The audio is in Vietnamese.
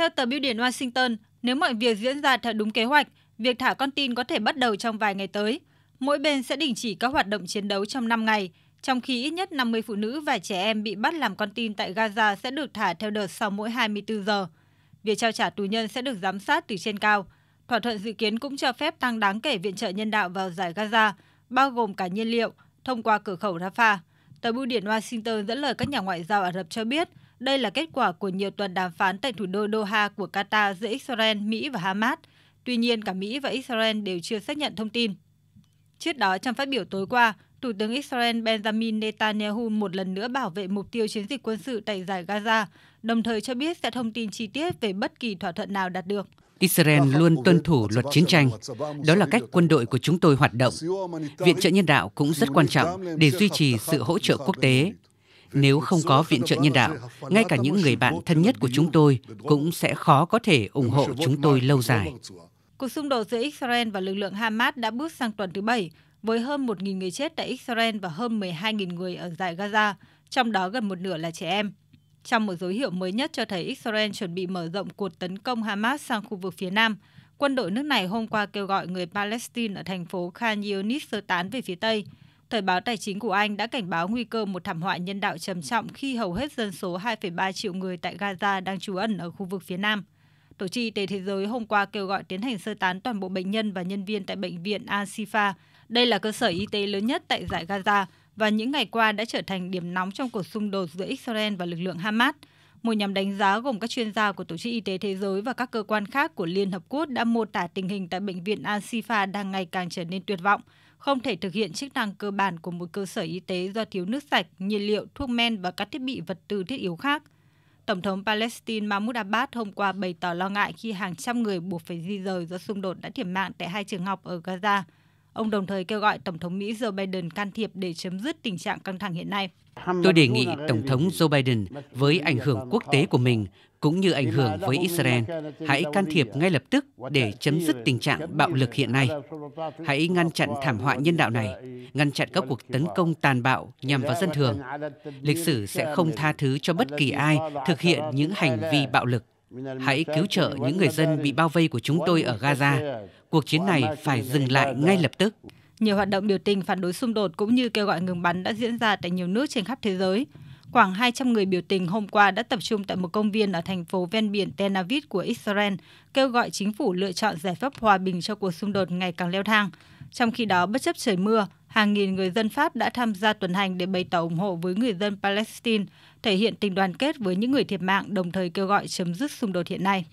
Theo tờ Bưu điện Washington, nếu mọi việc diễn ra theo đúng kế hoạch, việc thả con tin có thể bắt đầu trong vài ngày tới. Mỗi bên sẽ đình chỉ các hoạt động chiến đấu trong 5 ngày, trong khi ít nhất 50 phụ nữ và trẻ em bị bắt làm con tin tại Gaza sẽ được thả theo đợt sau mỗi 24 giờ. Việc trao trả tù nhân sẽ được giám sát từ trên cao. Thỏa thuận dự kiến cũng cho phép tăng đáng kể viện trợ nhân đạo vào giải Gaza, bao gồm cả nhiên liệu, thông qua cửa khẩu Rafah. Tờ bưu điện Washington dẫn lời các nhà ngoại giao Ả Rập cho biết, đây là kết quả của nhiều tuần đàm phán tại thủ đô Doha của Qatar giữa Israel, Mỹ và Hamas. Tuy nhiên, cả Mỹ và Israel đều chưa xác nhận thông tin. Trước đó, trong phát biểu tối qua, Thủ tướng Israel Benjamin Netanyahu một lần nữa bảo vệ mục tiêu chiến dịch quân sự tại giải Gaza, đồng thời cho biết sẽ thông tin chi tiết về bất kỳ thỏa thuận nào đạt được. Israel luôn tuân thủ luật chiến tranh. Đó là cách quân đội của chúng tôi hoạt động. Viện trợ nhân đạo cũng rất quan trọng để duy trì sự hỗ trợ quốc tế nếu không có viện trợ nhân đạo, ngay cả những người bạn thân nhất của chúng tôi cũng sẽ khó có thể ủng hộ chúng tôi lâu dài. Cuộc xung đột giữa Israel và lực lượng Hamas đã bước sang tuần thứ bảy, với hơn 1.000 người chết tại Israel và hơn 12.000 người ở giải Gaza, trong đó gần một nửa là trẻ em. Trong một dấu hiệu mới nhất cho thấy Israel chuẩn bị mở rộng cuộc tấn công Hamas sang khu vực phía Nam, quân đội nước này hôm qua kêu gọi người Palestine ở thành phố Khan Yunis sơ tán về phía Tây. Thời báo Tài chính của Anh đã cảnh báo nguy cơ một thảm họa nhân đạo trầm trọng khi hầu hết dân số 2,3 triệu người tại Gaza đang trú ẩn ở khu vực phía Nam. Tổ chức Y tế Thế giới hôm qua kêu gọi tiến hành sơ tán toàn bộ bệnh nhân và nhân viên tại bệnh viện Al-Shifa. Đây là cơ sở y tế lớn nhất tại giải Gaza và những ngày qua đã trở thành điểm nóng trong cuộc xung đột giữa Israel và lực lượng Hamas. Một nhóm đánh giá gồm các chuyên gia của Tổ chức Y tế Thế giới và các cơ quan khác của Liên Hợp Quốc đã mô tả tình hình tại bệnh viện Al-Shifa đang ngày càng trở nên tuyệt vọng không thể thực hiện chức năng cơ bản của một cơ sở y tế do thiếu nước sạch, nhiên liệu, thuốc men và các thiết bị vật tư thiết yếu khác. Tổng thống Palestine Mahmoud Abbas hôm qua bày tỏ lo ngại khi hàng trăm người buộc phải di rời do xung đột đã thiệt mạng tại hai trường học ở Gaza. Ông đồng thời kêu gọi Tổng thống Mỹ Joe Biden can thiệp để chấm dứt tình trạng căng thẳng hiện nay. Tôi đề nghị Tổng thống Joe Biden với ảnh hưởng quốc tế của mình cũng như ảnh hưởng với Israel, hãy can thiệp ngay lập tức để chấm dứt tình trạng bạo lực hiện nay. Hãy ngăn chặn thảm họa nhân đạo này, ngăn chặn các cuộc tấn công tàn bạo nhằm vào dân thường. Lịch sử sẽ không tha thứ cho bất kỳ ai thực hiện những hành vi bạo lực. Hãy cứu trợ những người dân bị bao vây của chúng tôi ở Gaza. Cuộc chiến này phải dừng lại ngay lập tức. Nhiều hoạt động biểu tình phản đối xung đột cũng như kêu gọi ngừng bắn đã diễn ra tại nhiều nước trên khắp thế giới khoảng 200 người biểu tình hôm qua đã tập trung tại một công viên ở thành phố ven biển Tel Aviv của Israel, kêu gọi chính phủ lựa chọn giải pháp hòa bình cho cuộc xung đột ngày càng leo thang. Trong khi đó, bất chấp trời mưa, hàng nghìn người dân Pháp đã tham gia tuần hành để bày tỏ ủng hộ với người dân Palestine, thể hiện tình đoàn kết với những người thiệt mạng, đồng thời kêu gọi chấm dứt xung đột hiện nay.